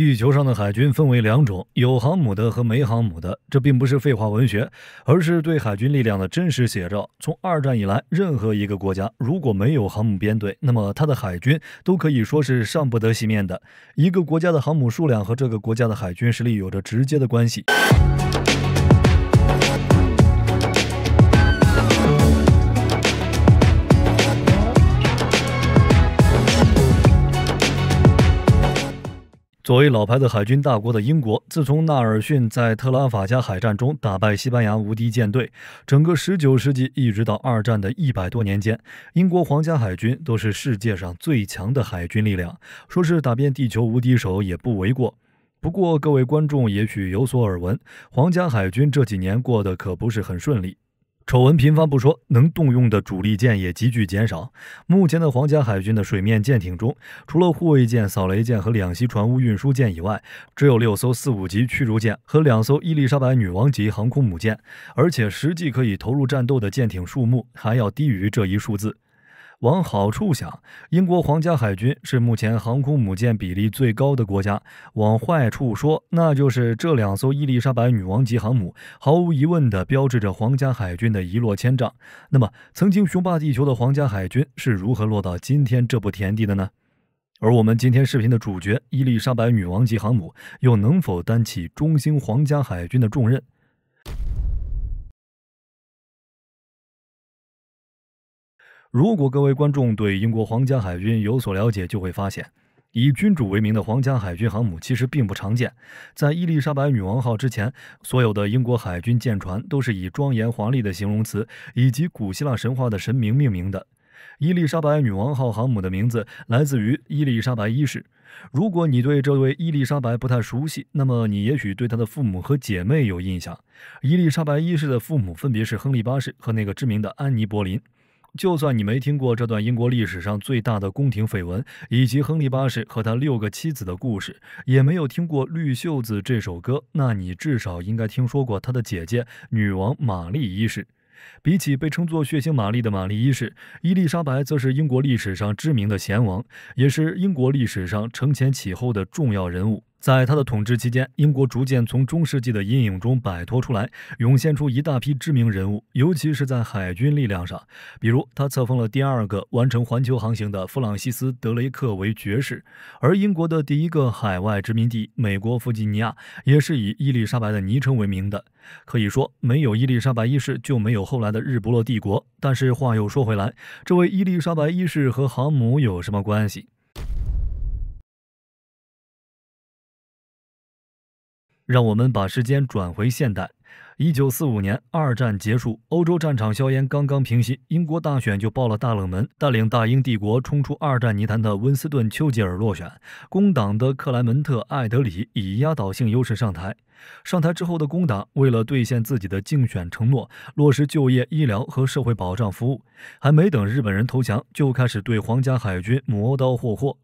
地球上的海军分为两种，有航母的和没航母的。这并不是废话文学，而是对海军力量的真实写照。从二战以来，任何一个国家如果没有航母编队，那么它的海军都可以说是上不得西面的。一个国家的航母数量和这个国家的海军实力有着直接的关系。作为老牌的海军大国的英国，自从纳尔逊在特拉法加海战中打败西班牙无敌舰队，整个19世纪一直到二战的一百多年间，英国皇家海军都是世界上最强的海军力量，说是打遍地球无敌手也不为过。不过，各位观众也许有所耳闻，皇家海军这几年过得可不是很顺利。丑闻频发不说，能动用的主力舰也急剧减少。目前的皇家海军的水面舰艇中，除了护卫舰、扫雷舰和两栖船坞运输舰以外，只有六艘四五级驱逐舰和两艘伊丽莎白女王级航空母舰，而且实际可以投入战斗的舰艇数目还要低于这一数字。往好处想，英国皇家海军是目前航空母舰比例最高的国家；往坏处说，那就是这两艘伊丽莎白女王级航母，毫无疑问地标志着皇家海军的一落千丈。那么，曾经雄霸地球的皇家海军是如何落到今天这步田地的呢？而我们今天视频的主角伊丽莎白女王级航母，又能否担起中兴皇家海军的重任？如果各位观众对英国皇家海军有所了解，就会发现，以君主为名的皇家海军航母其实并不常见。在伊丽莎白女王号之前，所有的英国海军舰船都是以庄严华丽的形容词以及古希腊神话的神明命名的。伊丽莎白女王号航母的名字来自于伊丽莎白一世。如果你对这位伊丽莎白不太熟悉，那么你也许对她的父母和姐妹有印象。伊丽莎白一世的父母分别是亨利八世和那个知名的安妮·柏林。就算你没听过这段英国历史上最大的宫廷绯闻，以及亨利八世和他六个妻子的故事，也没有听过《绿袖子》这首歌，那你至少应该听说过他的姐姐女王玛丽一世。比起被称作“血腥玛丽”的玛丽一世，伊丽莎白则是英国历史上知名的贤王，也是英国历史上承前启后的重要人物。在他的统治期间，英国逐渐从中世纪的阴影中摆脱出来，涌现出一大批知名人物，尤其是在海军力量上。比如，他册封了第二个完成环球航行的弗朗西斯·德雷克为爵士，而英国的第一个海外殖民地——美国弗吉尼亚，也是以伊丽莎白的昵称为名的。可以说，没有伊丽莎白一世，就没有后来的日不落帝国。但是话又说回来，这位伊丽莎白一世和航母有什么关系？让我们把时间转回现代，一九四五年，二战结束，欧洲战场硝烟刚刚平息，英国大选就爆了大冷门。带领大英帝国冲出二战泥潭的温斯顿·丘吉尔落选，工党的克莱门特·艾德里以压倒性优势上台。上台之后的工党为了兑现自己的竞选承诺，落实就业、医疗和社会保障服务，还没等日本人投降，就开始对皇家海军磨刀霍霍。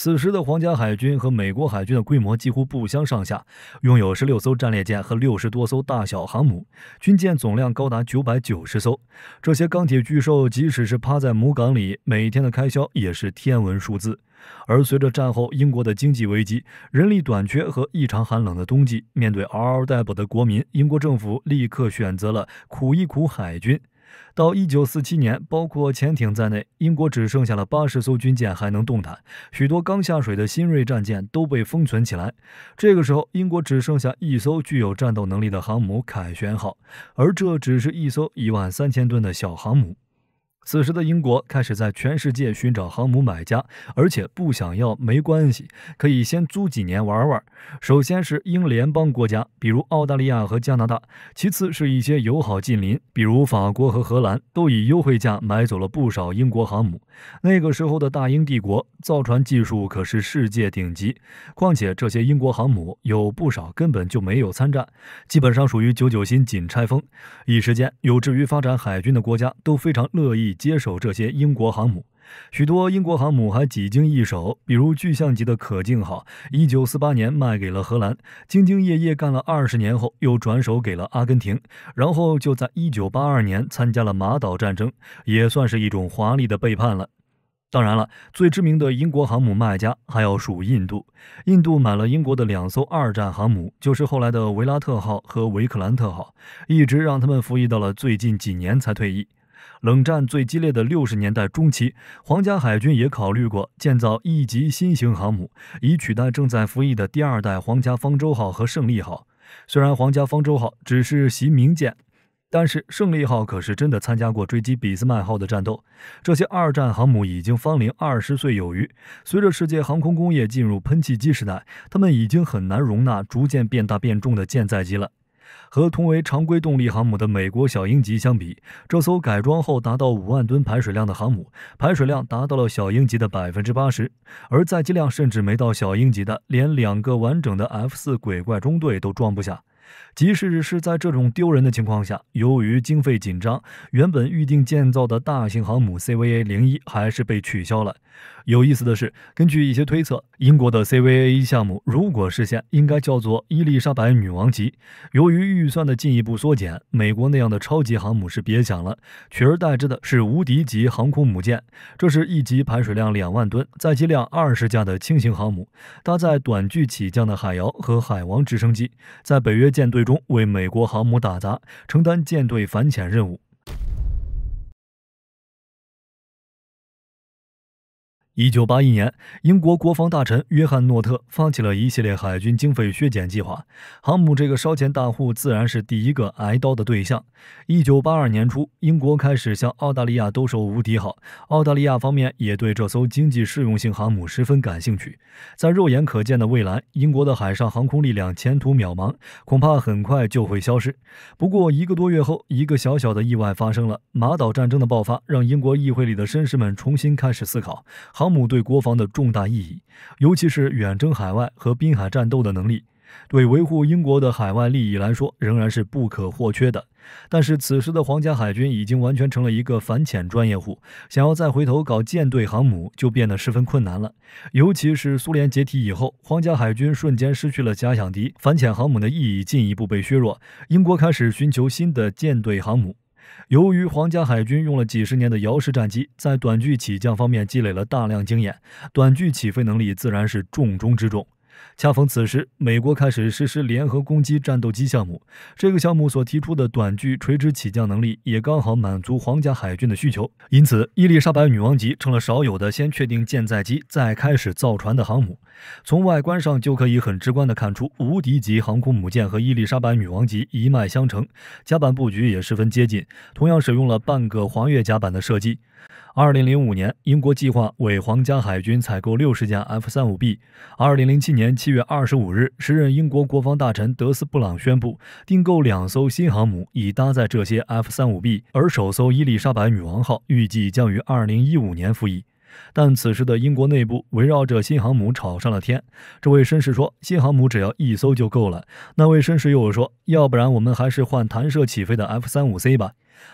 此时的皇家海军和美国海军的规模几乎不相上下，拥有十六艘战列舰和六十多艘大小航母，军舰总量高达九百九十艘。这些钢铁巨兽，即使是趴在母港里，每天的开销也是天文数字。而随着战后英国的经济危机、人力短缺和异常寒冷的冬季，面对嗷嗷待哺的国民，英国政府立刻选择了苦一苦海军。到一九四七年，包括潜艇在内，英国只剩下了八十艘军舰还能动弹。许多刚下水的新锐战舰都被封存起来。这个时候，英国只剩下一艘具有战斗能力的航母“凯旋号”，而这只是一艘一万三千吨的小航母。此时的英国开始在全世界寻找航母买家，而且不想要没关系，可以先租几年玩玩。首先是英联邦国家，比如澳大利亚和加拿大；其次是一些友好近邻，比如法国和荷兰，都以优惠价买走了不少英国航母。那个时候的大英帝国造船技术可是世界顶级，况且这些英国航母有不少根本就没有参战，基本上属于九九新，仅拆封。一时间，有志于发展海军的国家都非常乐意。接手这些英国航母，许多英国航母还几经易手，比如巨像级的“可敬号”，一九四八年卖给了荷兰，兢兢业业干了二十年后，又转手给了阿根廷，然后就在一九八二年参加了马岛战争，也算是一种华丽的背叛了。当然了，最知名的英国航母卖家还要数印度，印度买了英国的两艘二战航母，就是后来的“维拉特号”和“维克兰特号”，一直让他们服役到了最近几年才退役。冷战最激烈的六十年代中期，皇家海军也考虑过建造一级新型航母，以取代正在服役的第二代皇家方舟号和胜利号。虽然皇家方舟号只是袭名舰，但是胜利号可是真的参加过追击俾斯麦号的战斗。这些二战航母已经芳龄二十岁有余，随着世界航空工业进入喷气机时代，它们已经很难容纳逐渐变大变重的舰载机了。和同为常规动力航母的美国小鹰级相比，这艘改装后达到五万吨排水量的航母，排水量达到了小鹰级的百分之八十，而载机量甚至没到小鹰级的，连两个完整的 F 四鬼怪中队都装不下。即使是在这种丢人的情况下，由于经费紧张，原本预定建造的大型航母 CVA 零一还是被取消了。有意思的是，根据一些推测，英国的 CVA 一项目如果实现，应该叫做伊丽莎白女王级。由于预算的进一步缩减，美国那样的超级航母是别想了，取而代之的是无敌级航空母舰。这是一级排水量两万吨、载机量二十架的轻型航母，搭载短距起降的海鹞和海王直升机，在北约。舰队中为美国航母打杂，承担舰队反潜任务。一九八一年，英国国防大臣约翰诺特发起了一系列海军经费削减计划，航母这个烧钱大户自然是第一个挨刀的对象。一九八二年初，英国开始向澳大利亚兜售“无敌号”，澳大利亚方面也对这艘经济适用性航母十分感兴趣。在肉眼可见的未来，英国的海上航空力量前途渺茫，恐怕很快就会消失。不过一个多月后，一个小小的意外发生了——马岛战争的爆发，让英国议会里的绅士们重新开始思考航。航母对国防的重大意义，尤其是远征海外和滨海战斗的能力，对维护英国的海外利益来说仍然是不可或缺的。但是，此时的皇家海军已经完全成了一个反潜专业户，想要再回头搞舰队航母就变得十分困难了。尤其是苏联解体以后，皇家海军瞬间失去了假想敌，反潜航母的意义进一步被削弱。英国开始寻求新的舰队航母。由于皇家海军用了几十年的遥式战机，在短距起降方面积累了大量经验，短距起飞能力自然是重中之重。恰逢此时，美国开始实施联合攻击战斗机项目，这个项目所提出的短距垂直起降能力也刚好满足皇家海军的需求，因此伊丽莎白女王级成了少有的先确定舰载机再开始造船的航母。从外观上就可以很直观地看出，无敌级航空母舰和伊丽莎白女王级一脉相承，甲板布局也十分接近，同样使用了半个滑跃甲板的设计。二零零五年，英国计划为皇家海军采购六十架 F 三五 B。二零零七年七月二十五日，时任英国国防大臣德斯布朗宣布订购两艘新航母，以搭载这些 F 三五 B，而首艘伊丽莎白女王号预计将于二零一五年服役。但此时的英国内部围绕着新航母吵上了天。这位绅士说：“新航母只要一艘就够了。”那位绅士又说：“要不然我们还是换弹射起飞的 F 三五 C 吧。”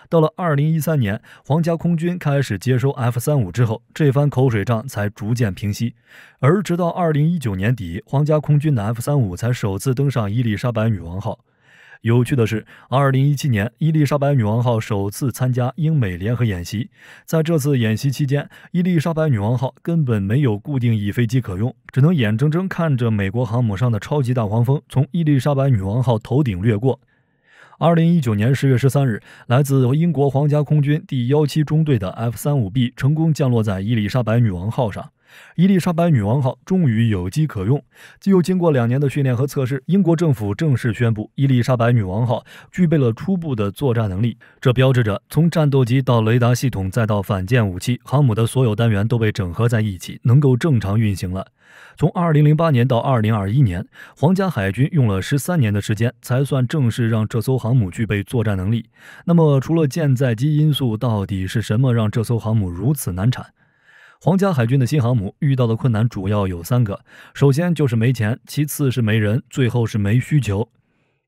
到了二零一三年，皇家空军开始接收 F 三五之后，这番口水仗才逐渐平息。而直到二零一九年底，皇家空军的 F 三五才首次登上伊丽莎白女王号。有趣的是，二零一七年，伊丽莎白女王号首次参加英美联合演习。在这次演习期间，伊丽莎白女王号根本没有固定翼飞机可用，只能眼睁睁看着美国航母上的超级大黄蜂从伊丽莎白女王号头顶掠过。二零一九年十月十三日，来自英国皇家空军第幺七中队的 F 三五 B 成功降落在伊丽莎白女王号上。伊丽莎白女王号终于有机可用。又经过两年的训练和测试，英国政府正式宣布，伊丽莎白女王号具备了初步的作战能力。这标志着从战斗机到雷达系统，再到反舰武器，航母的所有单元都被整合在一起，能够正常运行了。从2008年到2021年，皇家海军用了13年的时间，才算正式让这艘航母具备作战能力。那么，除了舰载机因素，到底是什么让这艘航母如此难产？皇家海军的新航母遇到的困难主要有三个：首先就是没钱，其次是没人，最后是没需求。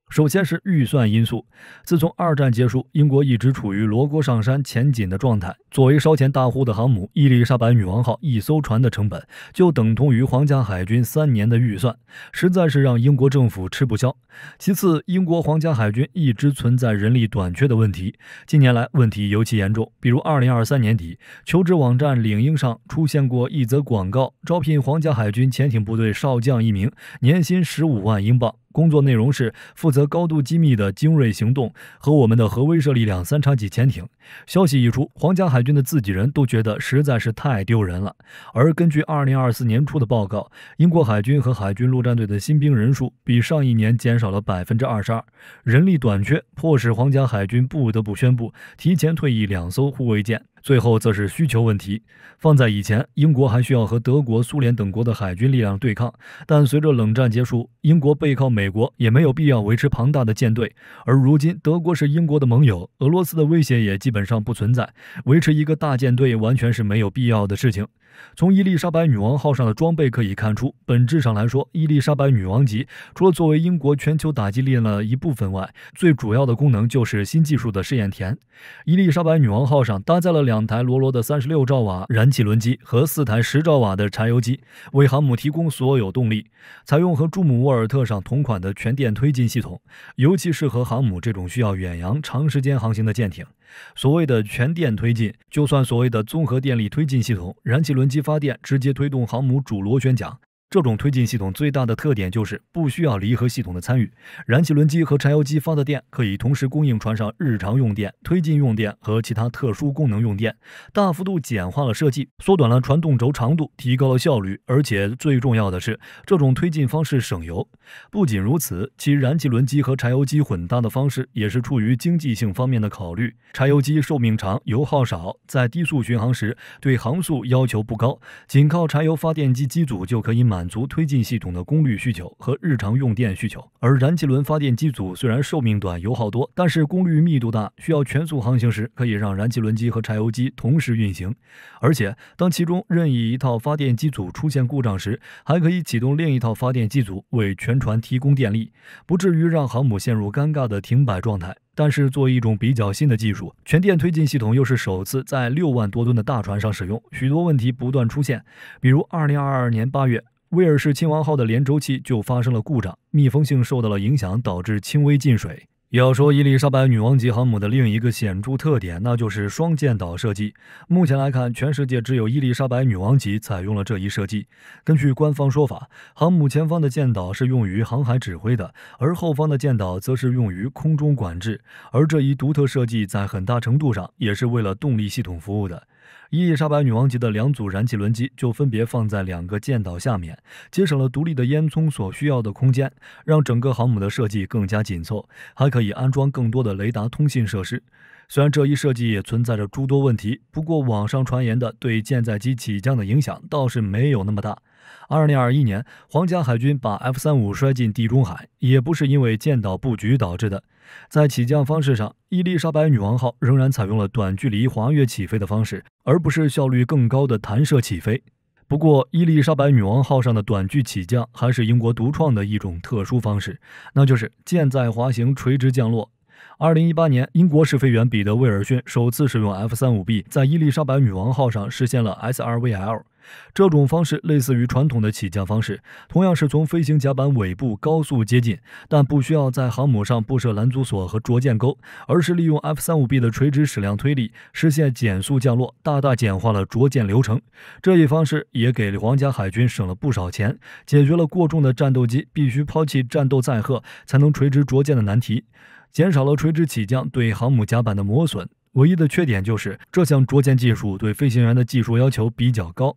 首先是预算因素。自从二战结束，英国一直处于“罗锅上山，前紧”的状态。作为烧钱大户的航母“伊丽莎白女王号”，一艘船的成本就等同于皇家海军三年的预算，实在是让英国政府吃不消。其次，英国皇家海军一直存在人力短缺的问题，近年来问题尤其严重。比如，二零二三年底，求职网站领英上出现过一则广告，招聘皇家海军潜艇部队少将一名，年薪十五万英镑。工作内容是负责高度机密的精锐行动和我们的核威慑力量三叉戟潜艇。消息一出，皇家海军的自己人都觉得实在是太丢人了。而根据二零二四年初的报告，英国海军和海军陆战队的新兵人数比上一年减少了百分之二十二，人力短缺迫使皇家海军不得不宣布提前退役两艘护卫舰。最后则是需求问题。放在以前，英国还需要和德国、苏联等国的海军力量对抗，但随着冷战结束，英国背靠美国，也没有必要维持庞大的舰队。而如今，德国是英国的盟友，俄罗斯的威胁也基本上不存在，维持一个大舰队完全是没有必要的事情。从伊丽莎白女王号上的装备可以看出，本质上来说，伊丽莎白女王级除了作为英国全球打击力量的一部分外，最主要的功能就是新技术的试验田。伊丽莎白女王号上搭载了两台罗罗的三十六兆瓦燃气轮机和四台十兆瓦的柴油机，为航母提供所有动力，采用和朱姆沃尔特上同款的全电推进系统，尤其适合航母这种需要远洋长时间航行的舰艇。所谓的全电推进，就算所谓的综合电力推进系统，燃气轮机发电直接推动航母主螺旋桨。这种推进系统最大的特点就是不需要离合系统的参与，燃气轮机和柴油机发的电可以同时供应船上日常用电、推进用电和其他特殊功能用电，大幅度简化了设计，缩短了传动轴长度，提高了效率。而且最重要的是，这种推进方式省油。不仅如此，其燃气轮机和柴油机混搭的方式也是出于经济性方面的考虑。柴油机寿命长，油耗少，在低速巡航时对航速要求不高，仅靠柴油发电机机组就可以满。满足推进系统的功率需求和日常用电需求，而燃气轮发电机组虽然寿命短、油耗多，但是功率密度大，需要全速航行时可以让燃气轮机和柴油机同时运行。而且当其中任意一套发电机组出现故障时，还可以启动另一套发电机组为全船提供电力，不至于让航母陷入尴尬的停摆状态。但是作为一种比较新的技术，全电推进系统又是首次在六万多吨的大船上使用，许多问题不断出现，比如二零二二年八月。威尔士亲王号的联轴器就发生了故障，密封性受到了影响，导致轻微进水。要说伊丽莎白女王级航母的另一个显著特点，那就是双舰岛设计。目前来看，全世界只有伊丽莎白女王级采用了这一设计。根据官方说法，航母前方的舰岛是用于航海指挥的，而后方的舰岛则是用于空中管制。而这一独特设计在很大程度上也是为了动力系统服务的。伊丽莎白女王级的两组燃气轮机就分别放在两个舰岛下面，节省了独立的烟囱所需要的空间，让整个航母的设计更加紧凑，还可以安装更多的雷达通信设施。虽然这一设计也存在着诸多问题，不过网上传言的对舰载机起降的影响倒是没有那么大。二零二一年，皇家海军把 F 三五摔进地中海，也不是因为舰岛布局导致的。在起降方式上，伊丽莎白女王号仍然采用了短距离滑跃起飞的方式，而不是效率更高的弹射起飞。不过，伊丽莎白女王号上的短距起降还是英国独创的一种特殊方式，那就是舰载滑行垂直降落。二零一八年，英国试飞员彼得·威尔逊首次使用 F 三五 B 在伊丽莎白女王号上实现了 SRVL。这种方式类似于传统的起降方式，同样是从飞行甲板尾部高速接近，但不需要在航母上布设拦阻索和着舰钩，而是利用 F 三五 B 的垂直矢量推力实现减速降落，大大简化了着舰流程。这一方式也给皇家海军省了不少钱，解决了过重的战斗机必须抛弃战斗载荷才能垂直着舰的难题，减少了垂直起降对航母甲板的磨损。唯一的缺点就是这项着舰技术对飞行员的技术要求比较高。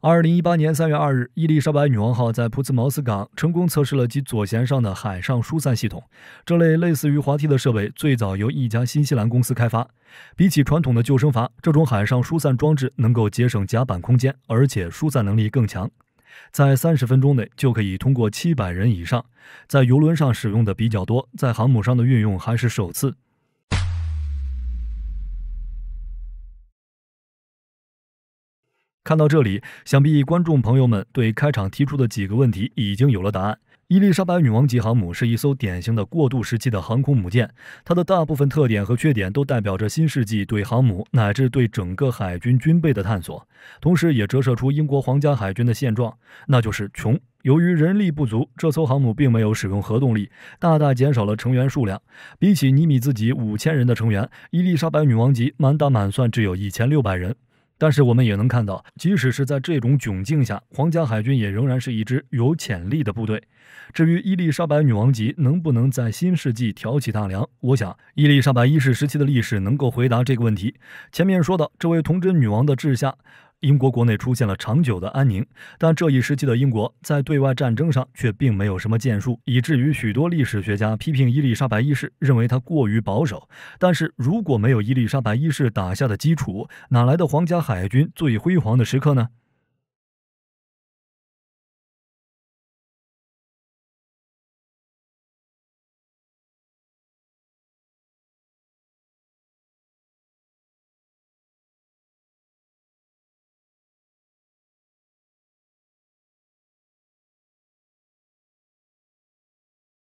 二零一八年三月二日，伊丽莎白女王号在普茨茅斯港成功测试了其左舷上的海上疏散系统。这类类似于滑梯的设备最早由一家新西兰公司开发。比起传统的救生筏，这种海上疏散装置能够节省甲板空间，而且疏散能力更强，在三十分钟内就可以通过七百人以上。在游轮上使用的比较多，在航母上的运用还是首次。看到这里，想必观众朋友们对开场提出的几个问题已经有了答案。伊丽莎白女王级航母是一艘典型的过渡时期的航空母舰，它的大部分特点和缺点都代表着新世纪对航母乃至对整个海军军备的探索，同时也折射出英国皇家海军的现状，那就是穷。由于人力不足，这艘航母并没有使用核动力，大大减少了成员数量。比起尼米兹级五千人的成员，伊丽莎白女王级满打满算只有一千六百人。但是我们也能看到，即使是在这种窘境下，皇家海军也仍然是一支有潜力的部队。至于伊丽莎白女王级能不能在新世纪挑起大梁，我想伊丽莎白一世时期的历史能够回答这个问题。前面说到，这位童贞女王的治下。英国国内出现了长久的安宁，但这一时期的英国在对外战争上却并没有什么建树，以至于许多历史学家批评伊丽莎白一世，认为她过于保守。但是，如果没有伊丽莎白一世打下的基础，哪来的皇家海军最辉煌的时刻呢？